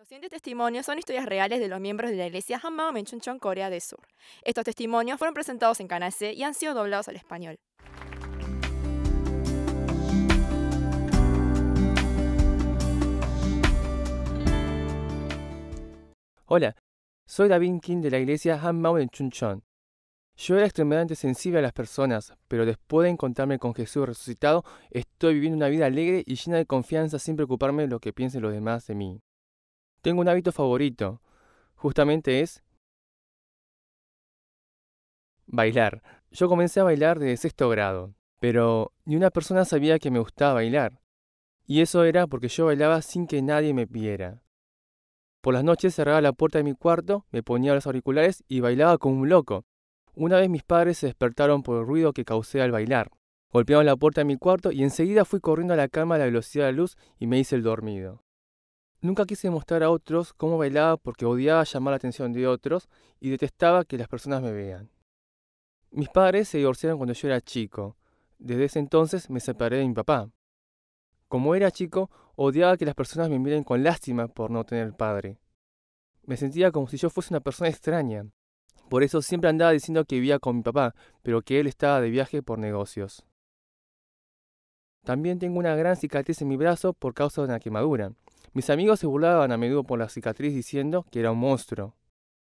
Los siguientes testimonios son historias reales de los miembros de la iglesia Mao en Corea del Sur. Estos testimonios fueron presentados en C y han sido doblados al español. Hola, soy David King de la iglesia Mao en Yo era extremadamente sensible a las personas, pero después de encontrarme con Jesús resucitado, estoy viviendo una vida alegre y llena de confianza sin preocuparme de lo que piensen los demás de mí tengo un hábito favorito. Justamente es bailar. Yo comencé a bailar desde sexto grado, pero ni una persona sabía que me gustaba bailar. Y eso era porque yo bailaba sin que nadie me viera. Por las noches cerraba la puerta de mi cuarto, me ponía los auriculares y bailaba como un loco. Una vez mis padres se despertaron por el ruido que causé al bailar. Golpearon la puerta de mi cuarto y enseguida fui corriendo a la cama a la velocidad de la luz y me hice el dormido. Nunca quise mostrar a otros cómo bailaba porque odiaba llamar la atención de otros y detestaba que las personas me vean. Mis padres se divorciaron cuando yo era chico. Desde ese entonces me separé de mi papá. Como era chico, odiaba que las personas me miren con lástima por no tener padre. Me sentía como si yo fuese una persona extraña. Por eso siempre andaba diciendo que vivía con mi papá, pero que él estaba de viaje por negocios. También tengo una gran cicatriz en mi brazo por causa de una quemadura. Mis amigos se burlaban a menudo por la cicatriz diciendo que era un monstruo.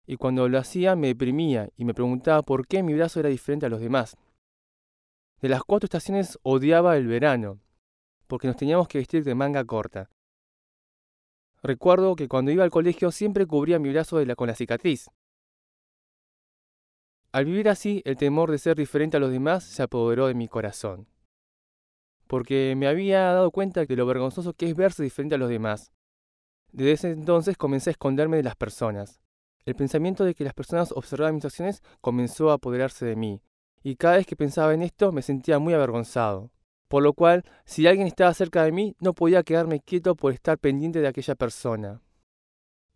Y cuando lo hacía me deprimía y me preguntaba por qué mi brazo era diferente a los demás. De las cuatro estaciones odiaba el verano, porque nos teníamos que vestir de manga corta. Recuerdo que cuando iba al colegio siempre cubría mi brazo con la cicatriz. Al vivir así, el temor de ser diferente a los demás se apoderó de mi corazón porque me había dado cuenta de lo vergonzoso que es verse diferente a los demás. Desde ese entonces comencé a esconderme de las personas. El pensamiento de que las personas observaban mis acciones comenzó a apoderarse de mí, y cada vez que pensaba en esto me sentía muy avergonzado. Por lo cual, si alguien estaba cerca de mí, no podía quedarme quieto por estar pendiente de aquella persona.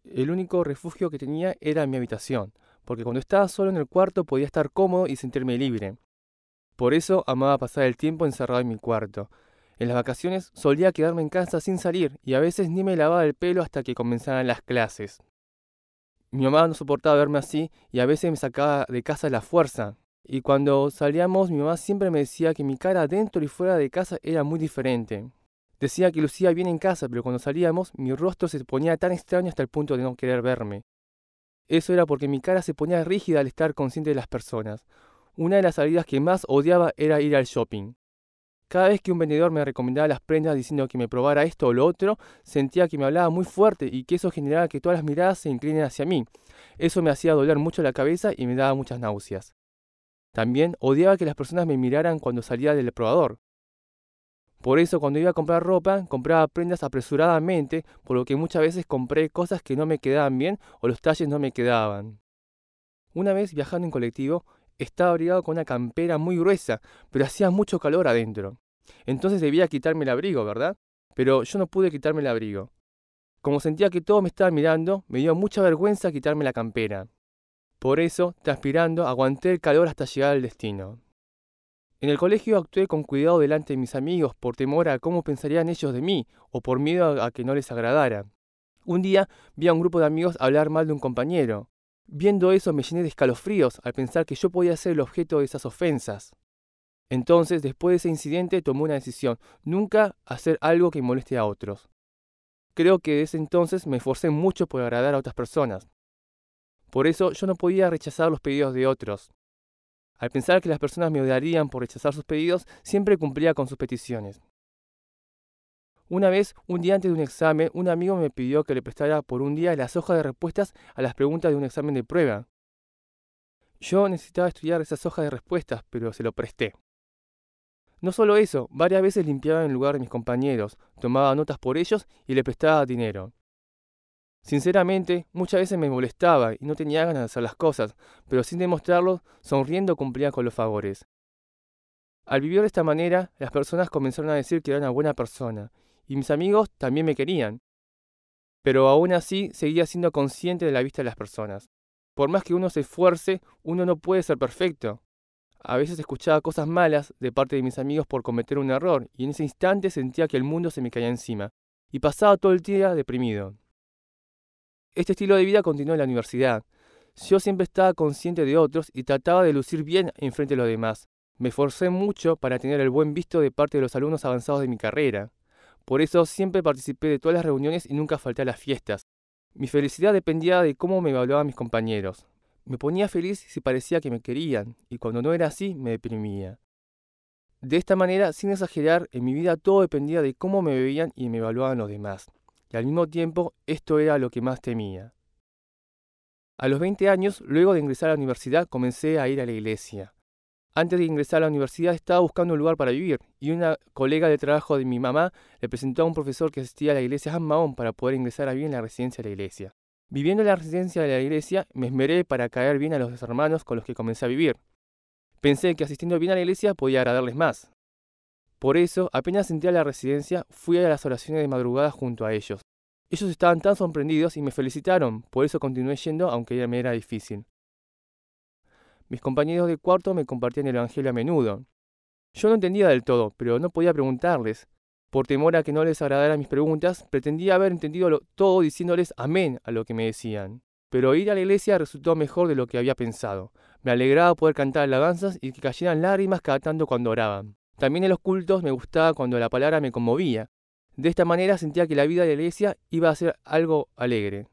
El único refugio que tenía era mi habitación, porque cuando estaba solo en el cuarto podía estar cómodo y sentirme libre. Por eso amaba pasar el tiempo encerrado en mi cuarto. En las vacaciones solía quedarme en casa sin salir y a veces ni me lavaba el pelo hasta que comenzaran las clases. Mi mamá no soportaba verme así y a veces me sacaba de casa la fuerza. Y cuando salíamos mi mamá siempre me decía que mi cara dentro y fuera de casa era muy diferente. Decía que lucía bien en casa, pero cuando salíamos mi rostro se ponía tan extraño hasta el punto de no querer verme. Eso era porque mi cara se ponía rígida al estar consciente de las personas. Una de las salidas que más odiaba era ir al shopping. Cada vez que un vendedor me recomendaba las prendas diciendo que me probara esto o lo otro, sentía que me hablaba muy fuerte y que eso generaba que todas las miradas se inclinen hacia mí. Eso me hacía doler mucho la cabeza y me daba muchas náuseas. También odiaba que las personas me miraran cuando salía del probador. Por eso cuando iba a comprar ropa, compraba prendas apresuradamente, por lo que muchas veces compré cosas que no me quedaban bien o los talles no me quedaban. Una vez viajando en colectivo, estaba abrigado con una campera muy gruesa, pero hacía mucho calor adentro. Entonces debía quitarme el abrigo, ¿verdad? Pero yo no pude quitarme el abrigo. Como sentía que todos me estaban mirando, me dio mucha vergüenza quitarme la campera. Por eso, transpirando, aguanté el calor hasta llegar al destino. En el colegio actué con cuidado delante de mis amigos por temor a cómo pensarían ellos de mí o por miedo a que no les agradara. Un día vi a un grupo de amigos hablar mal de un compañero. Viendo eso me llené de escalofríos al pensar que yo podía ser el objeto de esas ofensas. Entonces, después de ese incidente, tomé una decisión, nunca hacer algo que moleste a otros. Creo que desde entonces me esforcé mucho por agradar a otras personas. Por eso yo no podía rechazar los pedidos de otros. Al pensar que las personas me odiarían por rechazar sus pedidos, siempre cumplía con sus peticiones. Una vez, un día antes de un examen, un amigo me pidió que le prestara por un día las hojas de respuestas a las preguntas de un examen de prueba. Yo necesitaba estudiar esas hojas de respuestas, pero se lo presté. No solo eso, varias veces limpiaba en lugar de mis compañeros, tomaba notas por ellos y le prestaba dinero. Sinceramente, muchas veces me molestaba y no tenía ganas de hacer las cosas, pero sin demostrarlo, sonriendo cumplía con los favores. Al vivir de esta manera, las personas comenzaron a decir que era una buena persona y mis amigos también me querían. Pero aún así seguía siendo consciente de la vista de las personas. Por más que uno se esfuerce, uno no puede ser perfecto. A veces escuchaba cosas malas de parte de mis amigos por cometer un error, y en ese instante sentía que el mundo se me caía encima, y pasaba todo el día deprimido. Este estilo de vida continuó en la universidad. Yo siempre estaba consciente de otros y trataba de lucir bien enfrente de los demás. Me forcé mucho para tener el buen visto de parte de los alumnos avanzados de mi carrera. Por eso siempre participé de todas las reuniones y nunca falté a las fiestas. Mi felicidad dependía de cómo me evaluaban mis compañeros. Me ponía feliz si parecía que me querían, y cuando no era así me deprimía. De esta manera, sin exagerar, en mi vida todo dependía de cómo me veían y me evaluaban los demás, y al mismo tiempo esto era lo que más temía. A los 20 años, luego de ingresar a la universidad, comencé a ir a la iglesia. Antes de ingresar a la universidad estaba buscando un lugar para vivir y una colega de trabajo de mi mamá le presentó a un profesor que asistía a la iglesia San Mahón para poder ingresar a vivir en la residencia de la iglesia. Viviendo en la residencia de la iglesia, me esmeré para caer bien a los hermanos con los que comencé a vivir. Pensé que asistiendo bien a la iglesia podía agradarles más. Por eso, apenas entré a la residencia, fui a las oraciones de madrugada junto a ellos. Ellos estaban tan sorprendidos y me felicitaron, por eso continué yendo aunque ya me era difícil. Mis compañeros de cuarto me compartían el Evangelio a menudo. Yo no entendía del todo, pero no podía preguntarles. Por temor a que no les agradaran mis preguntas, pretendía haber entendido todo diciéndoles amén a lo que me decían. Pero ir a la iglesia resultó mejor de lo que había pensado. Me alegraba poder cantar alabanzas y que cayeran lágrimas cada tanto cuando oraban. También en los cultos me gustaba cuando la palabra me conmovía. De esta manera sentía que la vida de la iglesia iba a ser algo alegre.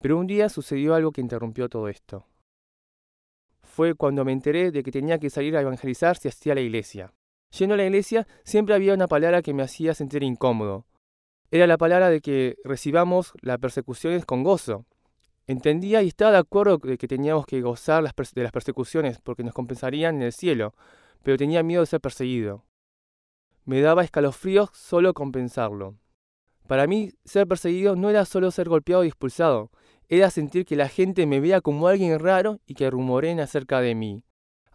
Pero un día sucedió algo que interrumpió todo esto fue cuando me enteré de que tenía que salir a evangelizar si hacía la iglesia. Yendo a la iglesia siempre había una palabra que me hacía sentir incómodo. Era la palabra de que recibamos las persecuciones con gozo. Entendía y estaba de acuerdo de que teníamos que gozar de las persecuciones porque nos compensarían en el cielo, pero tenía miedo de ser perseguido. Me daba escalofríos solo compensarlo. Para mí, ser perseguido no era solo ser golpeado y expulsado, era sentir que la gente me vea como alguien raro y que rumoreen acerca de mí.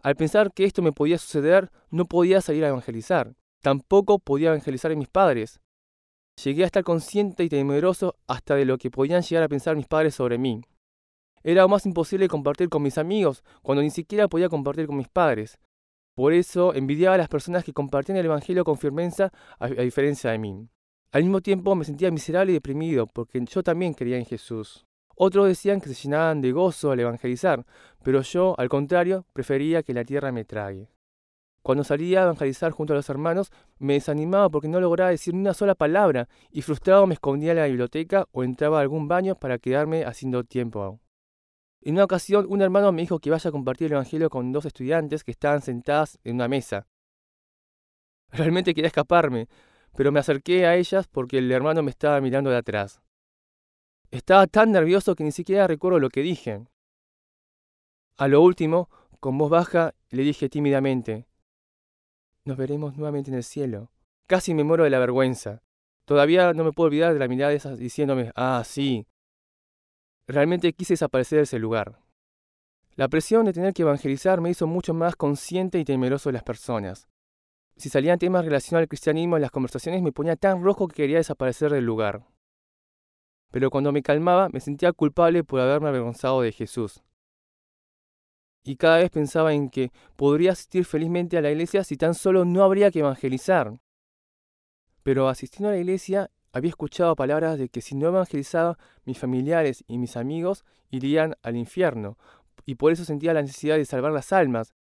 Al pensar que esto me podía suceder, no podía salir a evangelizar. Tampoco podía evangelizar a mis padres. Llegué a estar consciente y temeroso hasta de lo que podían llegar a pensar mis padres sobre mí. Era más imposible compartir con mis amigos cuando ni siquiera podía compartir con mis padres. Por eso envidiaba a las personas que compartían el Evangelio con firmeza a, diferencia de mí. Al mismo tiempo me sentía miserable y deprimido porque yo también creía en Jesús. Otros decían que se llenaban de gozo al evangelizar, pero yo, al contrario, prefería que la tierra me trague. Cuando salía a evangelizar junto a los hermanos, me desanimaba porque no lograba decir ni una sola palabra y frustrado me escondía en la biblioteca o entraba a algún baño para quedarme haciendo tiempo. aún. En una ocasión, un hermano me dijo que vaya a compartir el Evangelio con dos estudiantes que estaban sentadas en una mesa. Realmente quería escaparme, pero me acerqué a ellas porque el hermano me estaba mirando de atrás. Estaba tan nervioso que ni siquiera recuerdo lo que dije. A lo último, con voz baja, le dije tímidamente, Nos veremos nuevamente en el cielo. Casi me muero de la vergüenza. Todavía no me puedo olvidar de la mirada de esas diciéndome, ah, sí. Realmente quise desaparecer de ese lugar. La presión de tener que evangelizar me hizo mucho más consciente y temeroso de las personas. Si salían temas relacionados al cristianismo en las conversaciones me ponía tan rojo que quería desaparecer del lugar pero cuando me calmaba me sentía culpable por haberme avergonzado de Jesús. Y cada vez pensaba en que podría asistir felizmente a la iglesia si tan solo no habría que evangelizar. Pero asistiendo a la iglesia había escuchado palabras de que si no evangelizaba, mis familiares y mis amigos irían al infierno, y por eso sentía la necesidad de salvar las almas.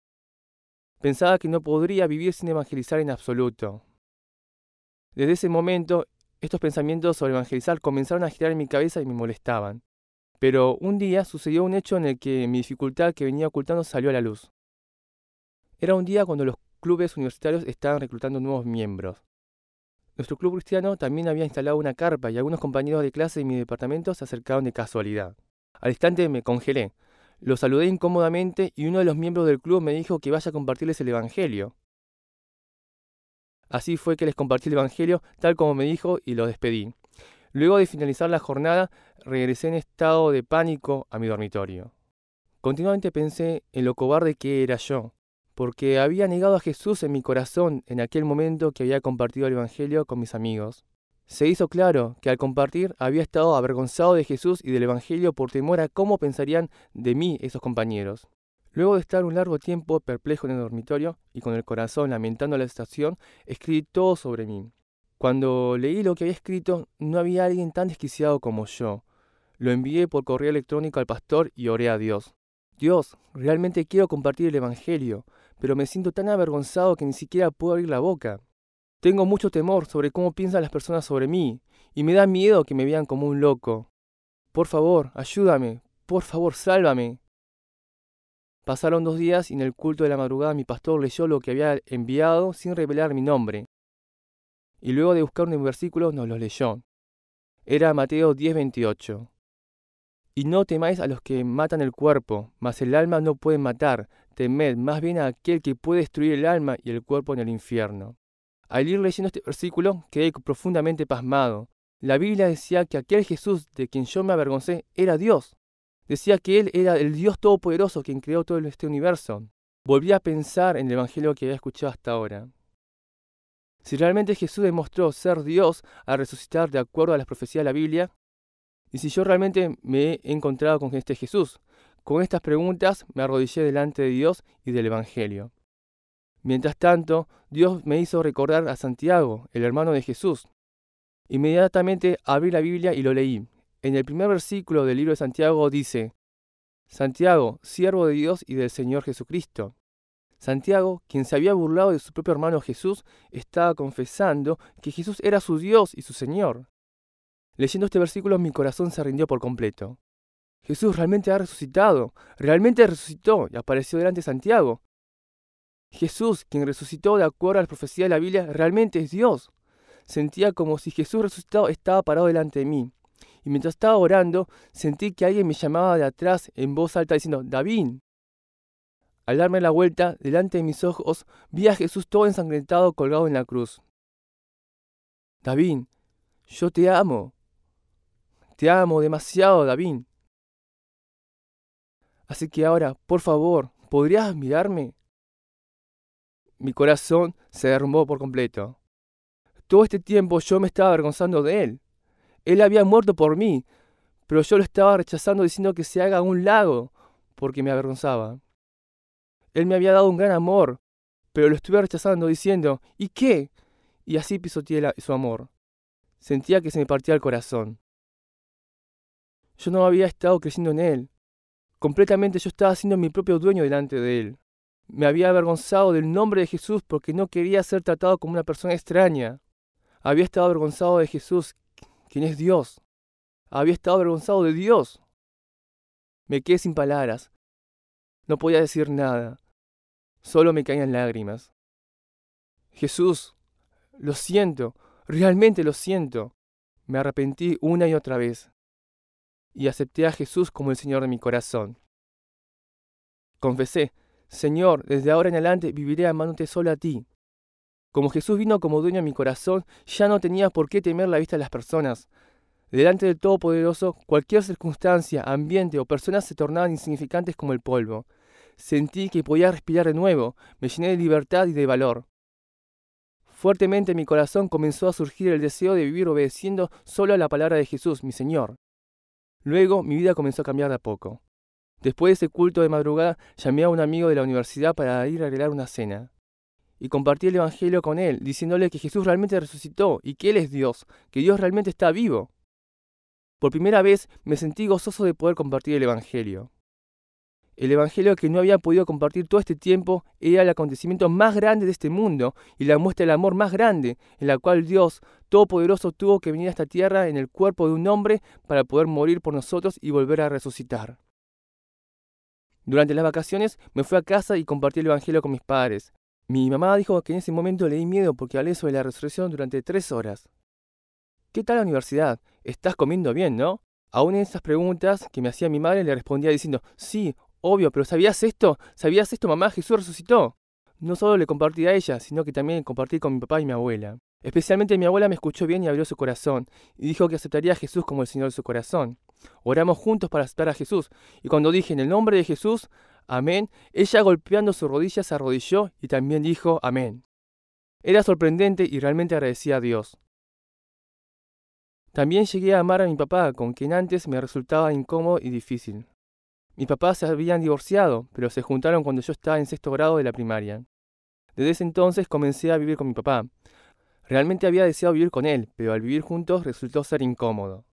Pensaba que no podría vivir sin evangelizar en absoluto. Desde ese momento estos pensamientos sobre evangelizar comenzaron a girar en mi cabeza y me molestaban. Pero un día sucedió un hecho en el que mi dificultad que venía ocultando salió a la luz. Era un día cuando los clubes universitarios estaban reclutando nuevos miembros. Nuestro club cristiano también había instalado una carpa y algunos compañeros de clase de mi departamento se acercaron de casualidad. Al instante me congelé. Los saludé incómodamente y uno de los miembros del club me dijo que vaya a compartirles el Evangelio. Así fue que les compartí el Evangelio tal como me dijo y los despedí. Luego de finalizar la jornada, regresé en estado de pánico a mi dormitorio. Continuamente pensé en lo cobarde que era yo, porque había negado a Jesús en mi corazón en aquel momento que había compartido el Evangelio con mis amigos. Se hizo claro que al compartir había estado avergonzado de Jesús y del Evangelio por temor a cómo pensarían de mí esos compañeros. Luego de estar un largo tiempo perplejo en el dormitorio y con el corazón lamentando la estación, escribí todo sobre mí. Cuando leí lo que había escrito, no había alguien tan desquiciado como yo. Lo envié por correo electrónico al pastor y oré a Dios. Dios, realmente quiero compartir el Evangelio, pero me siento tan avergonzado que ni siquiera puedo abrir la boca. Tengo mucho temor sobre cómo piensan las personas sobre mí, y me da miedo que me vean como un loco. Por favor, ayúdame, por favor, sálvame. Pasaron dos días y en el culto de la madrugada mi pastor leyó lo que había enviado sin revelar mi nombre. Y luego de buscar un versículo nos lo leyó. Era Mateo 10:28. Y no temáis a los que matan el cuerpo, mas el alma no puede matar, temed más bien a aquel que puede destruir el alma y el cuerpo en el infierno. Al ir leyendo este versículo quedé profundamente pasmado. La Biblia decía que aquel Jesús de quien yo me avergoncé era Dios. Decía que Él era el Dios Todopoderoso quien creó todo este universo. Volví a pensar en el Evangelio que había escuchado hasta ahora. Si realmente Jesús demostró ser Dios al resucitar de acuerdo a las profecías de la Biblia, y si yo realmente me he encontrado con este Jesús, con estas preguntas me arrodillé delante de Dios y del Evangelio. Mientras tanto, Dios me hizo recordar a Santiago, el hermano de Jesús. Inmediatamente abrí la Biblia y lo leí en el primer versículo del libro de Santiago dice, Santiago, siervo de Dios y del Señor Jesucristo. Santiago, quien se había burlado de su propio hermano Jesús, estaba confesando que Jesús era su Dios y su Señor. Leyendo este versículo mi corazón se rindió por completo. Jesús realmente ha resucitado, realmente resucitó y apareció delante de Santiago. Jesús, quien resucitó de acuerdo a la profecía de la Biblia, realmente es Dios. Sentía como si Jesús resucitado estaba parado delante de mí y mientras estaba orando sentí que alguien me llamaba de atrás en voz alta diciendo, David. Al darme la vuelta, delante de mis ojos, vi a Jesús todo ensangrentado colgado en la cruz. David, yo te amo. Te amo demasiado, David. Así que ahora, por favor, ¿podrías mirarme? Mi corazón se derrumbó por completo. Todo este tiempo yo me estaba avergonzando de él. Él había muerto por mí, pero yo lo estaba rechazando diciendo que se haga a un lago, porque me avergonzaba. Él me había dado un gran amor, pero lo estuve rechazando diciendo, ¿y qué? Y así pisoteé su amor. Sentía que se me partía el corazón. Yo no había estado creciendo en él. Completamente yo estaba siendo mi propio dueño delante de él. Me había avergonzado del nombre de Jesús porque no quería ser tratado como una persona extraña. Había estado avergonzado de Jesús ¿Quién es Dios. Había estado avergonzado de Dios. Me quedé sin palabras. No podía decir nada. Solo me caían lágrimas. Jesús, lo siento, realmente lo siento. Me arrepentí una y otra vez. Y acepté a Jesús como el Señor de mi corazón. Confesé, Señor, desde ahora en adelante viviré amándote solo a ti. Como Jesús vino como dueño a mi corazón, ya no tenía por qué temer la vista de las personas. Delante del Todopoderoso, cualquier circunstancia, ambiente o persona se tornaban insignificantes como el polvo. Sentí que podía respirar de nuevo, me llené de libertad y de valor. Fuertemente en mi corazón comenzó a surgir el deseo de vivir obedeciendo solo a la palabra de Jesús, mi Señor. Luego mi vida comenzó a cambiar de a poco. Después de ese culto de madrugada, llamé a un amigo de la universidad para ir a arreglar una cena y compartí el Evangelio con él, diciéndole que Jesús realmente resucitó y que Él es Dios, que Dios realmente está vivo. Por primera vez me sentí gozoso de poder compartir el Evangelio. El Evangelio que no había podido compartir todo este tiempo era el acontecimiento más grande de este mundo y la muestra del amor más grande en la cual Dios Todopoderoso tuvo que venir a esta tierra en el cuerpo de un hombre para poder morir por nosotros y volver a resucitar. Durante las vacaciones me fui a casa y compartí el Evangelio con mis padres. Mi mamá dijo que en ese momento le di miedo porque hablé sobre la resurrección durante tres horas. ¿Qué tal la universidad? ¿Estás comiendo bien, no? Aún en esas preguntas que me hacía mi madre le respondía diciendo, sí, obvio, pero ¿sabías esto? ¿Sabías esto, mamá? Jesús resucitó. No solo le compartí a ella, sino que también compartí con mi papá y mi abuela. Especialmente mi abuela me escuchó bien y abrió su corazón, y dijo que aceptaría a Jesús como el Señor de su corazón. Oramos juntos para aceptar a Jesús, y cuando dije en el nombre de Jesús, Amén, ella golpeando su rodilla se arrodilló y también dijo Amén. Era sorprendente y realmente agradecía a Dios. También llegué a amar a mi papá, con quien antes me resultaba incómodo y difícil. Mi papá se habían divorciado, pero se juntaron cuando yo estaba en sexto grado de la primaria. Desde ese entonces comencé a vivir con mi papá. Realmente había deseado vivir con él, pero al vivir juntos resultó ser incómodo.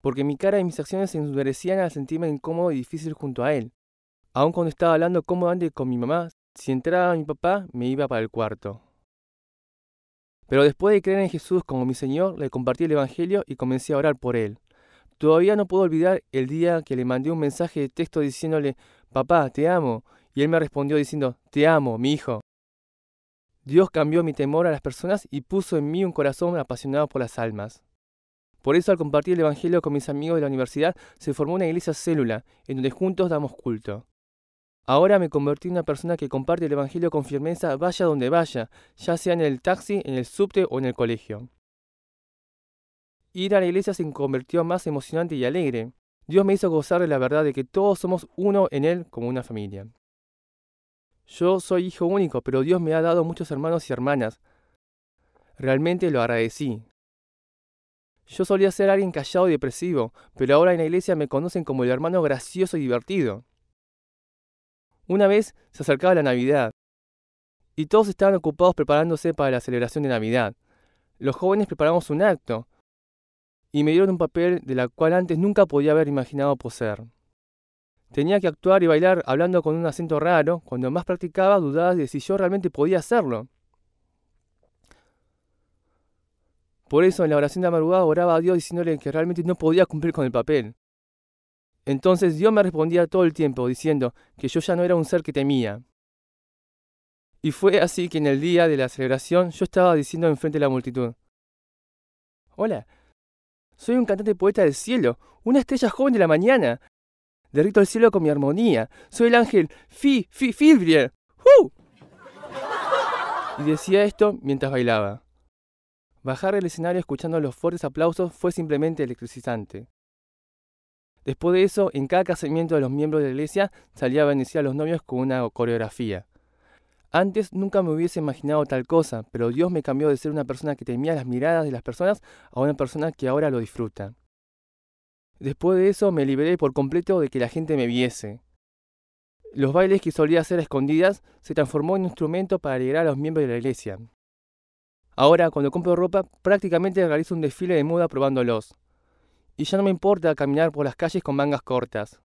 Porque mi cara y mis acciones se endurecían al sentirme incómodo y difícil junto a él. Aun cuando estaba hablando cómodamente con mi mamá, si entraba mi papá, me iba para el cuarto. Pero después de creer en Jesús como mi Señor, le compartí el Evangelio y comencé a orar por él. Todavía no puedo olvidar el día que le mandé un mensaje de texto diciéndole, Papá, te amo. Y él me respondió diciendo, Te amo, mi hijo. Dios cambió mi temor a las personas y puso en mí un corazón apasionado por las almas. Por eso al compartir el Evangelio con mis amigos de la universidad se formó una iglesia célula, en donde juntos damos culto. Ahora me convertí en una persona que comparte el Evangelio con firmeza vaya donde vaya, ya sea en el taxi, en el subte o en el colegio. Ir a la iglesia se convirtió más emocionante y alegre. Dios me hizo gozar de la verdad de que todos somos uno en Él como una familia. Yo soy hijo único, pero Dios me ha dado muchos hermanos y hermanas. Realmente lo agradecí. Yo solía ser alguien callado y depresivo, pero ahora en la iglesia me conocen como el hermano gracioso y divertido. Una vez se acercaba la Navidad y todos estaban ocupados preparándose para la celebración de Navidad. Los jóvenes preparamos un acto y me dieron un papel de la cual antes nunca podía haber imaginado poseer. Tenía que actuar y bailar hablando con un acento raro, cuando más practicaba dudaba de si yo realmente podía hacerlo. Por eso en la oración de la madrugada oraba a Dios diciéndole que realmente no podía cumplir con el papel. Entonces Dios me respondía todo el tiempo diciendo que yo ya no era un ser que temía. Y fue así que en el día de la celebración yo estaba diciendo enfrente de la multitud, Hola, soy un cantante poeta del cielo, una estrella joven de la mañana. Derrito el cielo con mi armonía. Soy el ángel Fi, Fi, Fibrier. ¡Uh! Y decía esto mientras bailaba. Bajar el escenario escuchando los fuertes aplausos fue simplemente electricizante. Después de eso, en cada casamiento de los miembros de la iglesia salía a bendecir a los novios con una coreografía. Antes nunca me hubiese imaginado tal cosa, pero Dios me cambió de ser una persona que temía las miradas de las personas a una persona que ahora lo disfruta. Después de eso me liberé por completo de que la gente me viese. Los bailes que solía hacer escondidas se transformó en un instrumento para alegrar a los miembros de la iglesia. Ahora, cuando compro ropa, prácticamente realizo un desfile de moda probándolos y ya no me importa caminar por las calles con mangas cortas.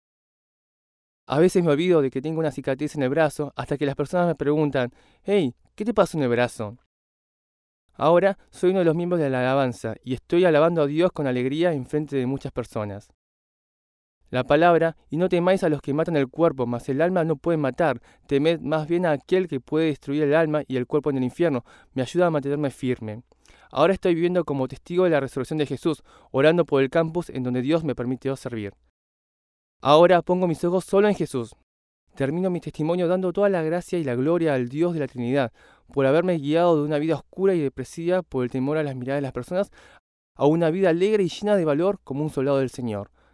A veces me olvido de que tengo una cicatriz en el brazo hasta que las personas me preguntan, hey, ¿qué te pasó en el brazo? Ahora soy uno de los miembros de la alabanza y estoy alabando a Dios con alegría en frente de muchas personas la palabra, y no temáis a los que matan el cuerpo, mas el alma no puede matar, temed más bien a aquel que puede destruir el alma y el cuerpo en el infierno, me ayuda a mantenerme firme. Ahora estoy viviendo como testigo de la resurrección de Jesús, orando por el campus en donde Dios me permitió servir. Ahora pongo mis ojos solo en Jesús. Termino mi testimonio dando toda la gracia y la gloria al Dios de la Trinidad, por haberme guiado de una vida oscura y depresiva por el temor a las miradas de las personas, a una vida alegre y llena de valor como un soldado del Señor.